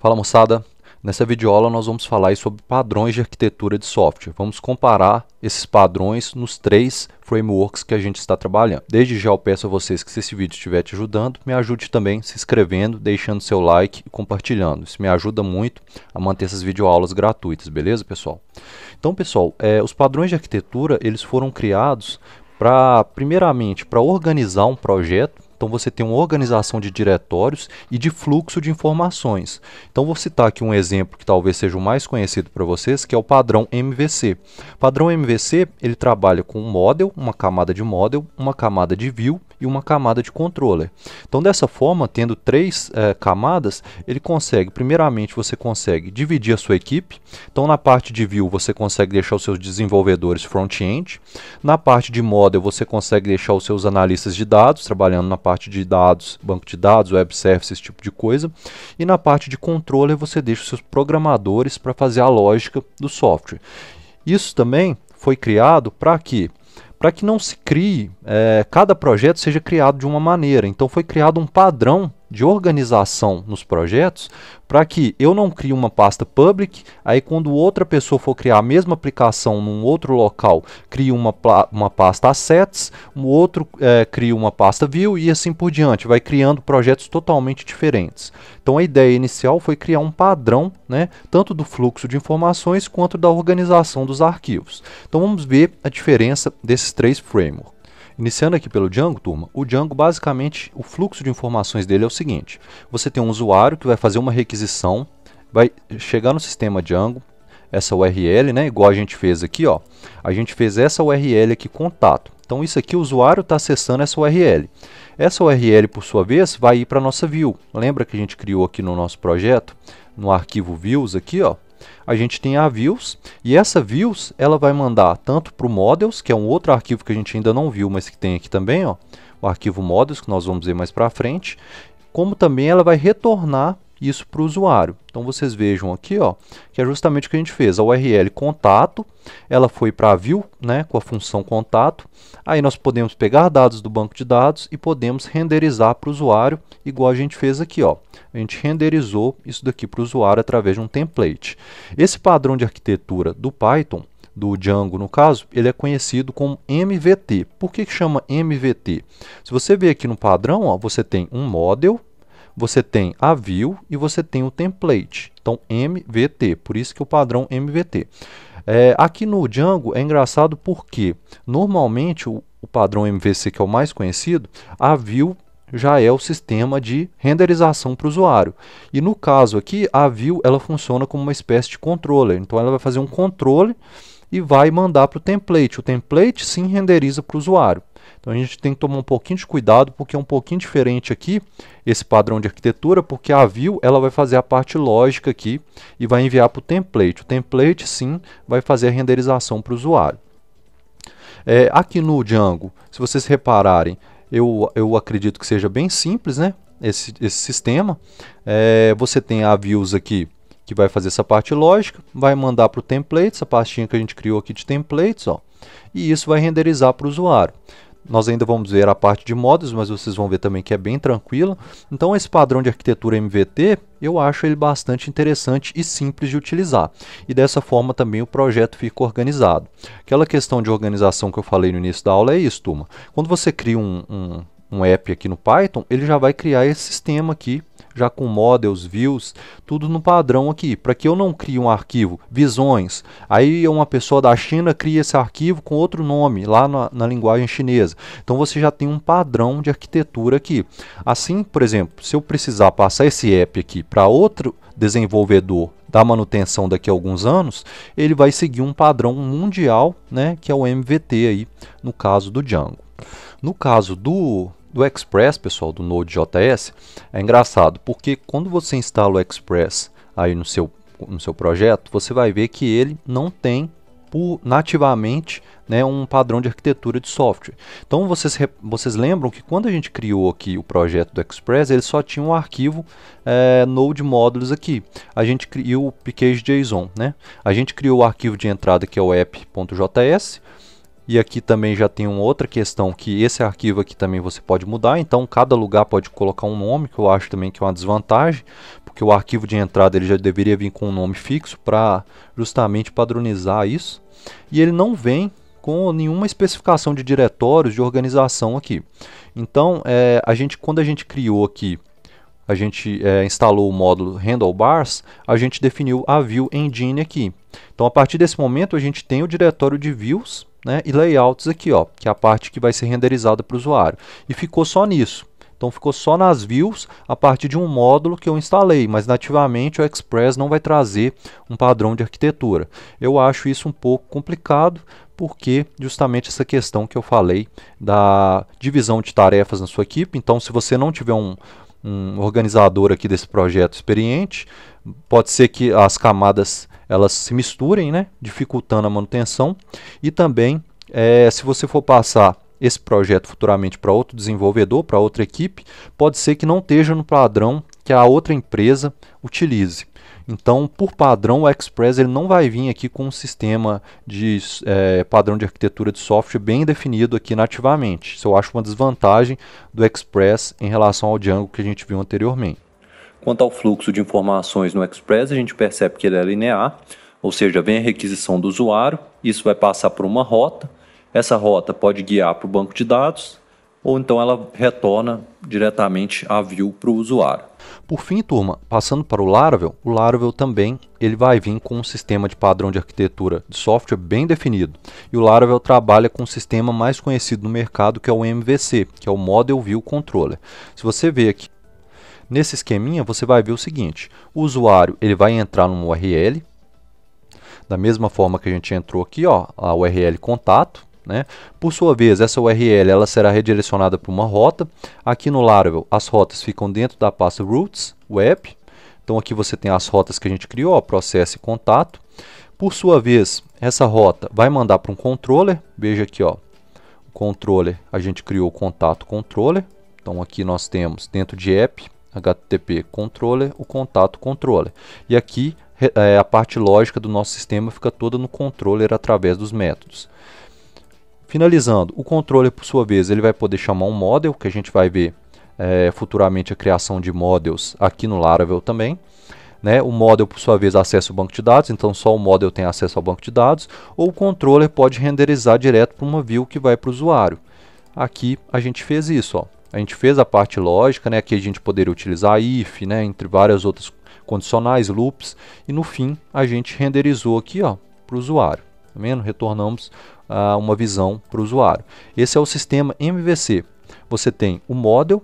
Fala moçada, nessa videoaula nós vamos falar sobre padrões de arquitetura de software. Vamos comparar esses padrões nos três frameworks que a gente está trabalhando. Desde já eu peço a vocês que se esse vídeo estiver te ajudando, me ajude também se inscrevendo, deixando seu like e compartilhando. Isso me ajuda muito a manter essas videoaulas gratuitas, beleza pessoal? Então pessoal, é, os padrões de arquitetura eles foram criados para primeiramente para organizar um projeto então você tem uma organização de diretórios e de fluxo de informações. Então vou citar aqui um exemplo que talvez seja o mais conhecido para vocês, que é o padrão MVC. Padrão MVC, ele trabalha com um model, uma camada de model, uma camada de view e uma camada de controller. Então dessa forma, tendo três é, camadas, ele consegue, primeiramente você consegue dividir a sua equipe. Então na parte de view você consegue deixar os seus desenvolvedores front-end. Na parte de model você consegue deixar os seus analistas de dados, trabalhando na parte de dados, banco de dados, web services, esse tipo de coisa. E na parte de controller você deixa os seus programadores para fazer a lógica do software. Isso também foi criado para que para que não se crie, é, cada projeto seja criado de uma maneira. Então foi criado um padrão de organização nos projetos para que eu não crie uma pasta public, aí quando outra pessoa for criar a mesma aplicação num outro local, crie uma, uma pasta assets, o outro é, cria uma pasta view e assim por diante, vai criando projetos totalmente diferentes. Então a ideia inicial foi criar um padrão, né, tanto do fluxo de informações quanto da organização dos arquivos. Então vamos ver a diferença desses três frameworks. Iniciando aqui pelo Django, turma, o Django basicamente, o fluxo de informações dele é o seguinte. Você tem um usuário que vai fazer uma requisição, vai chegar no sistema Django, essa URL, né, igual a gente fez aqui, ó. A gente fez essa URL aqui, contato. Então isso aqui o usuário está acessando essa URL. Essa URL, por sua vez, vai ir para a nossa view. Lembra que a gente criou aqui no nosso projeto, no arquivo views aqui, ó a gente tem a views e essa views ela vai mandar tanto para o models, que é um outro arquivo que a gente ainda não viu, mas que tem aqui também, ó, o arquivo models que nós vamos ver mais para frente, como também ela vai retornar isso para o usuário. Então vocês vejam aqui, ó, que é justamente o que a gente fez. A URL contato, ela foi para a view, né, com a função contato. Aí nós podemos pegar dados do banco de dados e podemos renderizar para o usuário, igual a gente fez aqui, ó. A gente renderizou isso daqui para o usuário através de um template. Esse padrão de arquitetura do Python do Django, no caso, ele é conhecido como MVT. Por que, que chama MVT? Se você ver aqui no padrão, ó, você tem um model, você tem a view e você tem o template. Então, MVT, por isso que é o padrão MVT. É, aqui no Django é engraçado porque normalmente o, o padrão MVC, que é o mais conhecido, a view já é o sistema de renderização para o usuário. E no caso aqui, a view ela funciona como uma espécie de controller. Então ela vai fazer um controle e vai mandar para o template. O template sim renderiza para o usuário. Então a gente tem que tomar um pouquinho de cuidado, porque é um pouquinho diferente aqui esse padrão de arquitetura, porque a view ela vai fazer a parte lógica aqui e vai enviar para o template. O template sim vai fazer a renderização para o usuário. É, aqui no Django, se vocês repararem, eu, eu acredito que seja bem simples né? esse, esse sistema. É, você tem a views aqui que vai fazer essa parte lógica, vai mandar para o template, essa pastinha que a gente criou aqui de templates, ó, e isso vai renderizar para o usuário. Nós ainda vamos ver a parte de modos, mas vocês vão ver também que é bem tranquila. Então esse padrão de arquitetura MVT, eu acho ele bastante interessante e simples de utilizar. E dessa forma também o projeto fica organizado. Aquela questão de organização que eu falei no início da aula é isso, turma. Quando você cria um, um um app aqui no Python, ele já vai criar esse sistema aqui já com models, views, tudo no padrão aqui, para que eu não crie um arquivo, visões. Aí uma pessoa da China cria esse arquivo com outro nome, lá na, na linguagem chinesa. Então você já tem um padrão de arquitetura aqui. Assim, por exemplo, se eu precisar passar esse app aqui para outro desenvolvedor da manutenção daqui a alguns anos, ele vai seguir um padrão mundial, né, que é o MVT aí, no caso do Django. No caso do do Express, pessoal, do Node.js, é engraçado, porque quando você instala o Express aí no seu, no seu projeto, você vai ver que ele não tem por, nativamente né, um padrão de arquitetura de software. Então vocês, vocês lembram que quando a gente criou aqui o projeto do Express, ele só tinha um arquivo é, Node Modules aqui. A gente criou o package.json, né? A gente criou o arquivo de entrada que é o app.js, e aqui também já tem uma outra questão que esse arquivo aqui também você pode mudar, então cada lugar pode colocar um nome, que eu acho também que é uma desvantagem, porque o arquivo de entrada ele já deveria vir com um nome fixo para justamente padronizar isso. E ele não vem com nenhuma especificação de diretórios de organização aqui. Então, é, a gente, quando a gente criou aqui, a gente é, instalou o módulo Handlebars, a gente definiu a View Engine aqui. Então, a partir desse momento, a gente tem o diretório de Views, né, e layouts aqui, ó, que é a parte que vai ser renderizada para o usuário. E ficou só nisso. Então ficou só nas views a partir de um módulo que eu instalei, mas nativamente o Express não vai trazer um padrão de arquitetura. Eu acho isso um pouco complicado, porque justamente essa questão que eu falei da divisão de tarefas na sua equipe. Então, se você não tiver um, um organizador aqui desse projeto experiente, pode ser que as camadas elas se misturem, né? dificultando a manutenção. E também, é, se você for passar esse projeto futuramente para outro desenvolvedor, para outra equipe, pode ser que não esteja no padrão que a outra empresa utilize. Então, por padrão, o Express ele não vai vir aqui com um sistema de é, padrão de arquitetura de software bem definido aqui nativamente. Isso eu acho uma desvantagem do Express em relação ao Django que a gente viu anteriormente. Quanto ao fluxo de informações no Express, a gente percebe que ele é linear, ou seja, vem a requisição do usuário, isso vai passar por uma rota, essa rota pode guiar para o banco de dados, ou então ela retorna diretamente a view para o usuário. Por fim, turma, passando para o Laravel, o Laravel também ele vai vir com um sistema de padrão de arquitetura de software bem definido. E o Laravel trabalha com um sistema mais conhecido no mercado que é o MVC, que é o Model View Controller. Se você ver aqui Nesse esqueminha, você vai ver o seguinte, o usuário ele vai entrar numa URL, da mesma forma que a gente entrou aqui, ó, a URL contato, né? Por sua vez, essa URL ela será redirecionada para uma rota. Aqui no Laravel, as rotas ficam dentro da pasta Roots Web. Então aqui você tem as rotas que a gente criou, ó, processo e contato. Por sua vez, essa rota vai mandar para um controller. Veja aqui, ó, o controller, a gente criou o contato controller. Então aqui nós temos dentro de app HTTP controller, o contato controller. E aqui é, a parte lógica do nosso sistema fica toda no controller através dos métodos. Finalizando, o controller por sua vez ele vai poder chamar um model, que a gente vai ver é, futuramente a criação de models aqui no Laravel também. Né? O model, por sua vez, acessa o banco de dados, então só o model tem acesso ao banco de dados, ou o controller pode renderizar direto para uma view que vai para o usuário. Aqui a gente fez isso. Ó. A gente fez a parte lógica, né? Aqui a gente poderia utilizar if, né? Entre várias outras condicionais, loops. E no fim, a gente renderizou aqui, ó, para o usuário. Tá vendo? Retornamos ah, uma visão para o usuário. Esse é o sistema MVC. Você tem o model,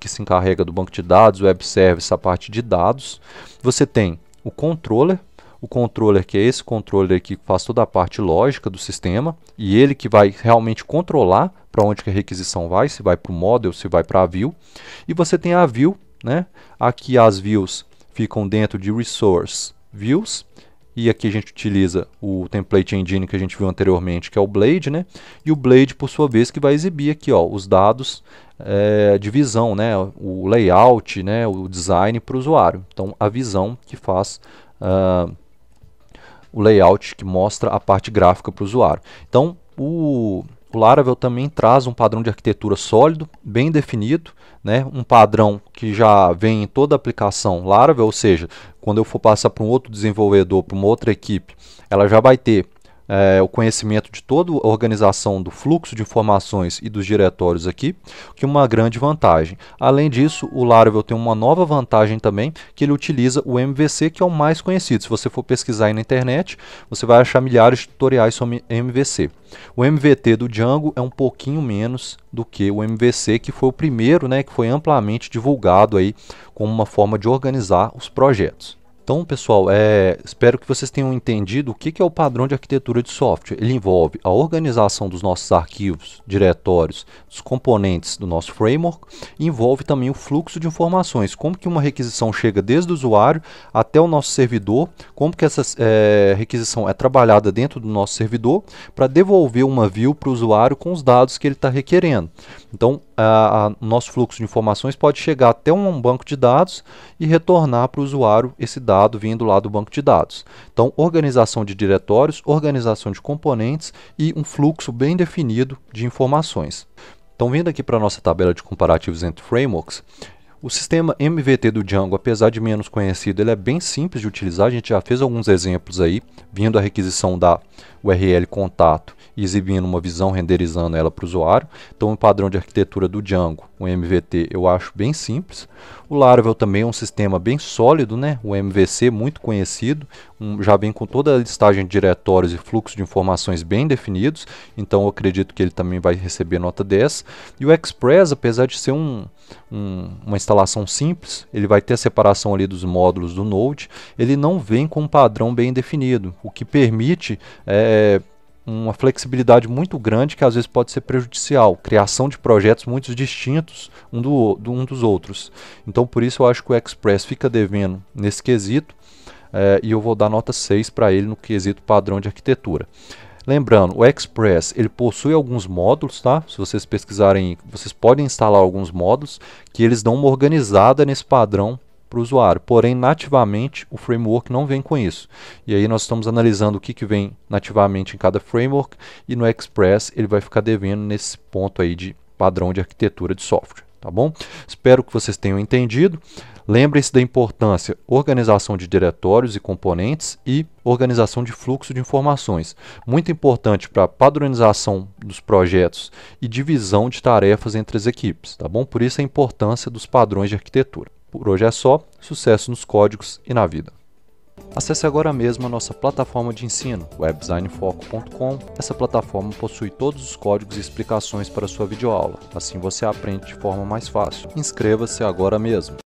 que se encarrega do banco de dados, web service, a parte de dados. Você tem o controller, o controller, que é esse controller que faz toda a parte lógica do sistema, e ele que vai realmente controlar para onde que a requisição vai, se vai para o model, se vai para a view. E você tem a view, né? Aqui as views ficam dentro de resource views, e aqui a gente utiliza o template engine que a gente viu anteriormente, que é o Blade, né? E o Blade, por sua vez, que vai exibir aqui, ó, os dados é, de visão, né? O layout, né? O design para o usuário. Então, a visão que faz... Ah, o layout que mostra a parte gráfica para o usuário. Então, o, o Laravel também traz um padrão de arquitetura sólido, bem definido, né? um padrão que já vem em toda a aplicação Laravel, ou seja, quando eu for passar para um outro desenvolvedor, para uma outra equipe, ela já vai ter é, o conhecimento de toda a organização do fluxo de informações e dos diretórios aqui, que é uma grande vantagem. Além disso, o Laravel tem uma nova vantagem também, que ele utiliza o MVC, que é o mais conhecido. Se você for pesquisar aí na internet, você vai achar milhares de tutoriais sobre MVC. O MVT do Django é um pouquinho menos do que o MVC, que foi o primeiro, né, que foi amplamente divulgado aí como uma forma de organizar os projetos. Então, pessoal, é, espero que vocês tenham entendido o que, que é o padrão de arquitetura de software. Ele envolve a organização dos nossos arquivos, diretórios, dos componentes do nosso framework, envolve também o fluxo de informações, como que uma requisição chega desde o usuário até o nosso servidor, como que essa é, requisição é trabalhada dentro do nosso servidor para devolver uma view para o usuário com os dados que ele está requerendo. Então, o nosso fluxo de informações pode chegar até um banco de dados e retornar para o usuário esse dado vindo lá do banco de dados. Então, organização de diretórios, organização de componentes e um fluxo bem definido de informações. Então, vindo aqui para a nossa tabela de comparativos entre frameworks, o sistema MVT do Django, apesar de menos conhecido, ele é bem simples de utilizar. A gente já fez alguns exemplos aí, vindo a requisição da URL contato e exibindo uma visão, renderizando ela para o usuário. Então, o padrão de arquitetura do Django, o MVT, eu acho bem simples. O Laravel também é um sistema bem sólido, né? o MVC, muito conhecido, um, já vem com toda a listagem de diretórios e fluxo de informações bem definidos. Então, eu acredito que ele também vai receber nota 10. E o Express, apesar de ser um, um uma instalação simples, ele vai ter a separação ali dos módulos do Node, ele não vem com um padrão bem definido, o que permite é, uma flexibilidade muito grande que às vezes pode ser prejudicial, criação de projetos muito distintos um, do, do um dos outros. Então por isso eu acho que o Express fica devendo nesse quesito, é, e eu vou dar nota 6 para ele no quesito padrão de arquitetura. Lembrando, o Express ele possui alguns módulos, tá? Se vocês pesquisarem, vocês podem instalar alguns módulos que eles dão uma organizada nesse padrão para o usuário. Porém, nativamente, o framework não vem com isso. E aí nós estamos analisando o que, que vem nativamente em cada framework e no Express ele vai ficar devendo nesse ponto aí de padrão de arquitetura de software, tá bom? Espero que vocês tenham entendido. Lembrem-se da importância organização de diretórios e componentes e organização de fluxo de informações. Muito importante para padronização dos projetos e divisão de tarefas entre as equipes, tá bom? Por isso a importância dos padrões de arquitetura. Por hoje é só, sucesso nos códigos e na vida. Acesse agora mesmo a nossa plataforma de ensino, webdesignfoco.com. Essa plataforma possui todos os códigos e explicações para sua videoaula, assim você aprende de forma mais fácil. Inscreva-se agora mesmo!